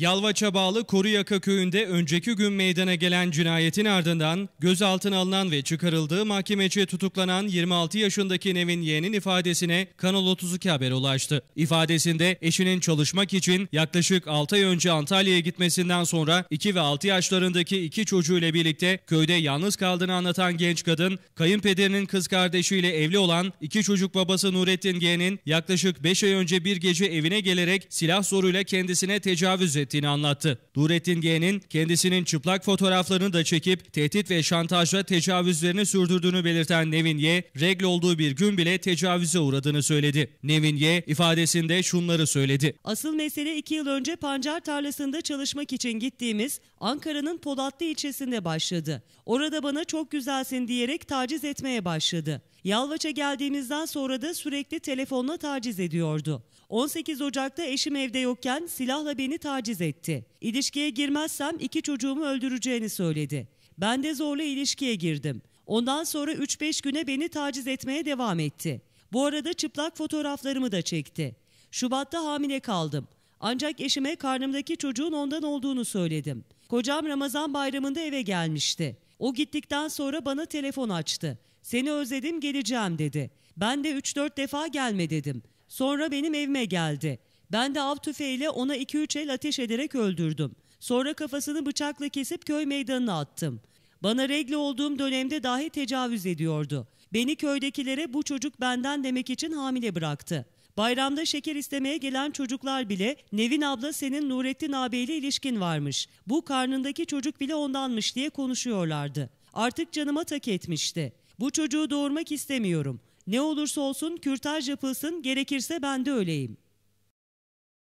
Yalvaça bağlı Koruyaka köyünde önceki gün meydana gelen cinayetin ardından gözaltına alınan ve çıkarıldığı mahkemece tutuklanan 26 yaşındaki Nevin Y'nin ifadesine Kanal 32 haber ulaştı. İfadesinde eşinin çalışmak için yaklaşık 6 ay önce Antalya'ya gitmesinden sonra 2 ve 6 yaşlarındaki iki çocuğuyla birlikte köyde yalnız kaldığını anlatan genç kadın, kayınpederinin kız kardeşiyle evli olan iki çocuk babası Nurettin G'nin yaklaşık 5 ay önce bir gece evine gelerek silah zoruyla kendisine tecavüz etti ettiğini anlattı. Nurettin G'nin kendisinin çıplak fotoğraflarını da çekip tehdit ve şantajla tecavüzlerini sürdürdüğünü belirten Nevin Y, regl olduğu bir gün bile tecavüze uğradığını söyledi. Nevin Y ifadesinde şunları söyledi. Asıl mesele iki yıl önce pancar tarlasında çalışmak için gittiğimiz Ankara'nın Polatlı ilçesinde başladı. Orada bana çok güzelsin diyerek taciz etmeye başladı. Yalvaç'a geldiğimizden sonra da sürekli telefonla taciz ediyordu. 18 Ocak'ta eşim evde yokken silahla beni taciz etti. İlişkiye girmezsem iki çocuğumu öldüreceğini söyledi. Ben de zorla ilişkiye girdim. Ondan sonra 3-5 güne beni taciz etmeye devam etti. Bu arada çıplak fotoğraflarımı da çekti. Şubat'ta hamile kaldım. Ancak eşime karnımdaki çocuğun ondan olduğunu söyledim. Kocam Ramazan bayramında eve gelmişti. O gittikten sonra bana telefon açtı. Seni özledim geleceğim dedi. Ben de 3-4 defa gelme dedim. Sonra benim evime geldi. Ben de av tüfeğiyle ona 2-3 el ateş ederek öldürdüm. Sonra kafasını bıçakla kesip köy meydanına attım. Bana regle olduğum dönemde dahi tecavüz ediyordu. Beni köydekilere bu çocuk benden demek için hamile bıraktı. Bayramda şeker istemeye gelen çocuklar bile Nevin abla senin Nurettin abiyle ilişkin varmış. Bu karnındaki çocuk bile ondanmış diye konuşuyorlardı. Artık canıma tak etmişti. Bu çocuğu doğurmak istemiyorum. Ne olursa olsun kürtaj yapılsın gerekirse ben de öleyim.''